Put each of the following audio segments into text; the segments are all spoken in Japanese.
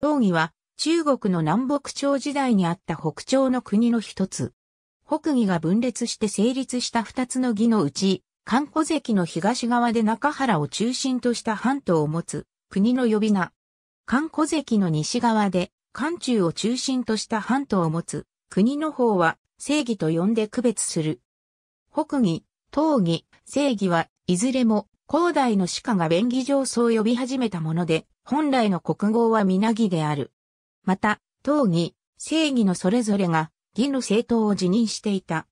東義は中国の南北朝時代にあった北朝の国の一つ。北義が分裂して成立した二つの義のうち、漢古関の東側で中原を中心とした半島を持つ国の呼び名。漢古関の西側で漢中を中心とした半島を持つ国の方は正義と呼んで区別する。北義、東義、正義はいずれも広大の鹿が便宜上そう呼び始めたもので、本来の国号は南である。また、当義、正義のそれぞれが、義の政党を辞任していた。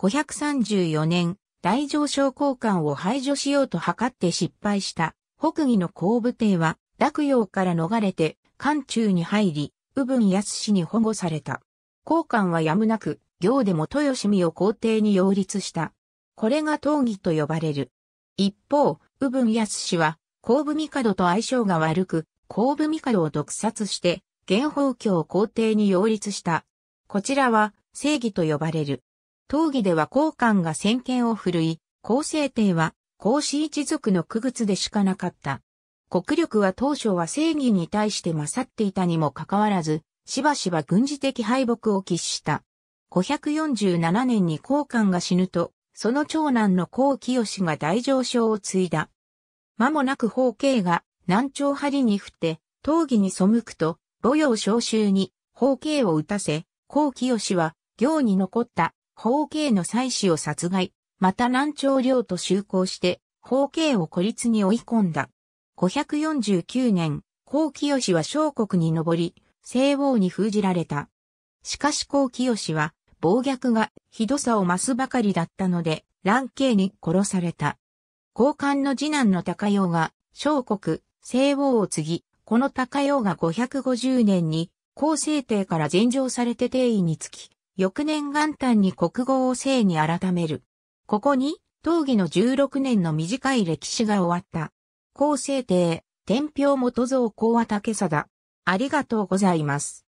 534年、大上昇交換を排除しようと図って失敗した北義の公部帝は、洛陽から逃れて、関中に入り、右分安氏に保護された。交換はやむなく、行でも豊臣を皇帝に擁立した。これが討義と呼ばれる。一方、ヤ文康は、後部帝と相性が悪く、後部帝を毒殺して、元宝教皇帝に擁立した。こちらは、正義と呼ばれる。討議では高官が先見を振るい、公正帝は、孔子一族の区別でしかなかった。国力は当初は正義に対して勝っていたにもかかわらず、しばしば軍事的敗北を喫した。547年に高官が死ぬと、その長男の高清が大上昇を継いだ。間もなく方慶が南朝張に振って、闘技に背くと、母用召集に方慶を打たせ、高清は行に残った方慶の祭祀を殺害、また南朝領と就航して、方慶を孤立に追い込んだ。549年、高清は小国に上り、西王に封じられた。しかし高清は、暴虐がひどさを増すばかりだったので、蘭慶に殺された。高官の次男の高陽が、小国、西王を継ぎ、この高陽が550年に、高聖帝から禅譲されて帝位につき、翌年元旦に国語を聖に改める。ここに、当義の16年の短い歴史が終わった。高聖帝、天平元造高は竹貞。ありがとうございます。